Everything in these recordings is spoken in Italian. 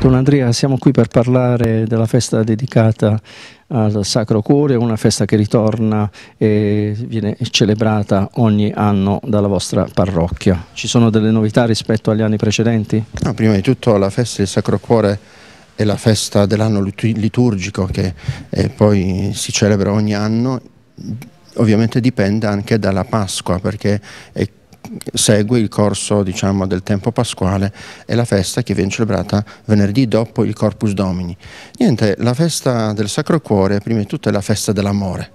Don Andrea, siamo qui per parlare della festa dedicata al Sacro Cuore, una festa che ritorna e viene celebrata ogni anno dalla vostra parrocchia. Ci sono delle novità rispetto agli anni precedenti? No, prima di tutto la festa del Sacro Cuore è la festa dell'anno liturgico che eh, poi si celebra ogni anno ovviamente dipende anche dalla Pasqua perché è segue il corso diciamo, del tempo pasquale e la festa che viene celebrata venerdì dopo il Corpus Domini. Niente, la festa del Sacro Cuore prima di tutto è la festa dell'amore,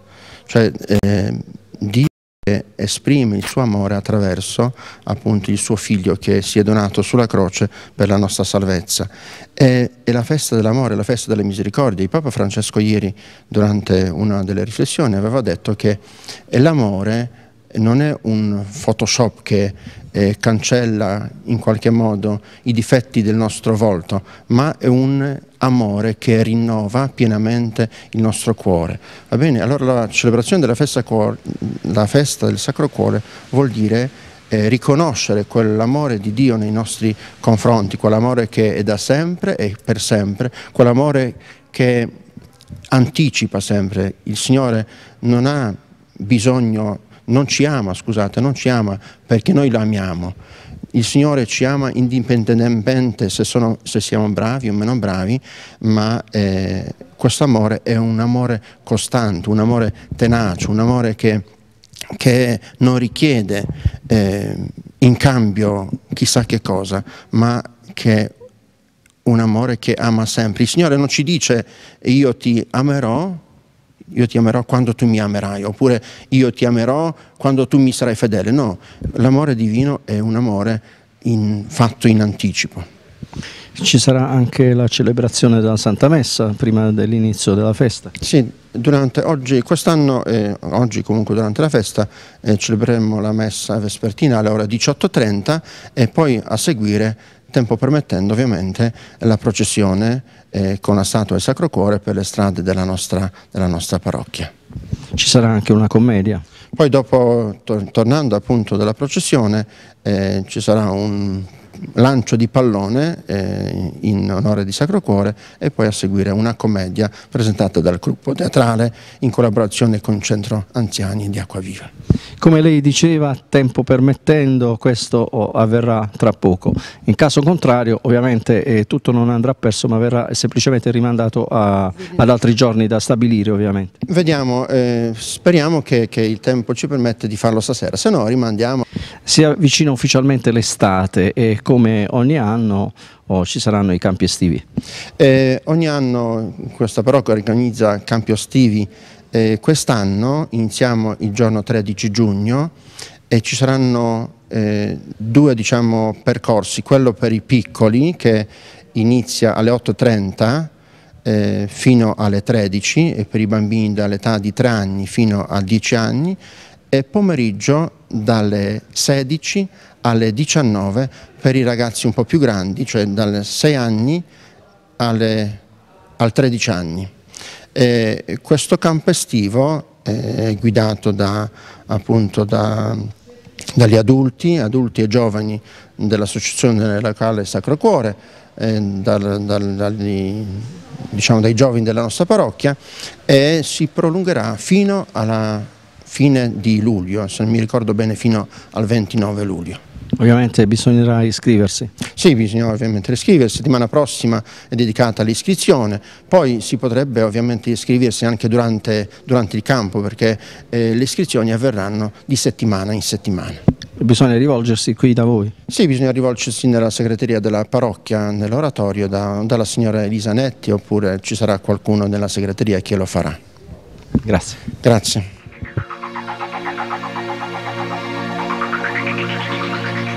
cioè eh, Dio esprime il suo amore attraverso appunto il suo figlio che si è donato sulla croce per la nostra salvezza. È, è la festa dell'amore, la festa delle misericordie. Il Papa Francesco ieri durante una delle riflessioni aveva detto che l'amore non è un Photoshop che eh, cancella in qualche modo i difetti del nostro volto, ma è un amore che rinnova pienamente il nostro cuore. Va bene? Allora la celebrazione della festa, cuore, la festa del Sacro Cuore vuol dire eh, riconoscere quell'amore di Dio nei nostri confronti, quell'amore che è da sempre e per sempre, quell'amore che anticipa sempre. Il Signore non ha bisogno non ci ama, scusate, non ci ama perché noi lo amiamo. Il Signore ci ama indipendentemente se, sono, se siamo bravi o meno bravi, ma eh, questo amore è un amore costante, un amore tenace, un amore che, che non richiede eh, in cambio chissà che cosa, ma che è un amore che ama sempre. Il Signore non ci dice io ti amerò io ti amerò quando tu mi amerai, oppure io ti amerò quando tu mi sarai fedele. No, l'amore divino è un amore in, fatto in anticipo. Ci sarà anche la celebrazione della Santa Messa prima dell'inizio della festa? Sì, durante, oggi, quest'anno, eh, oggi comunque durante la festa, eh, celebreremo la Messa vespertina alle ore 18.30 e poi a seguire tempo permettendo ovviamente la processione eh, con la statua del Sacro Cuore per le strade della nostra, della nostra parrocchia. Ci sarà anche una commedia? Poi dopo, to tornando appunto dalla processione, eh, ci sarà un lancio di pallone eh, in onore di Sacro Cuore e poi a seguire una commedia presentata dal gruppo teatrale in collaborazione con il Centro Anziani di Acquaviva. Come lei diceva, tempo permettendo, questo oh, avverrà tra poco. In caso contrario, ovviamente eh, tutto non andrà perso, ma verrà semplicemente rimandato a, ad altri giorni da stabilire, ovviamente. Vediamo, eh, speriamo che, che il tempo ci permette di farlo stasera, se no rimandiamo. Si avvicina ufficialmente l'estate e come ogni anno oh, ci saranno i campi estivi. Eh, ogni anno questa parrocchia organizza campi estivi. Eh, Quest'anno iniziamo il giorno 13 giugno e ci saranno eh, due diciamo, percorsi, quello per i piccoli che inizia alle 8.30 eh, fino alle 13 e per i bambini dall'età di 3 anni fino a 10 anni e pomeriggio dalle 16 alle 19 per i ragazzi un po' più grandi, cioè dalle 6 anni alle, al 13 anni. E questo campo estivo eh, è guidato da, appunto, da, dagli adulti, adulti e giovani dell'associazione locale Sacro Cuore, eh, dal, dal, dagli, diciamo, dai giovani della nostra parrocchia e si prolungherà fino alla fine di luglio, se mi ricordo bene fino al 29 luglio. Ovviamente bisognerà iscriversi? Sì, bisogna ovviamente iscriversi, settimana prossima è dedicata all'iscrizione, poi si potrebbe ovviamente iscriversi anche durante, durante il campo perché eh, le iscrizioni avverranno di settimana in settimana. Bisogna rivolgersi qui da voi? Sì, bisogna rivolgersi nella segreteria della parrocchia, nell'oratorio, da, dalla signora Elisa Netti oppure ci sarà qualcuno nella segreteria che lo farà. Grazie. Grazie. Thank you.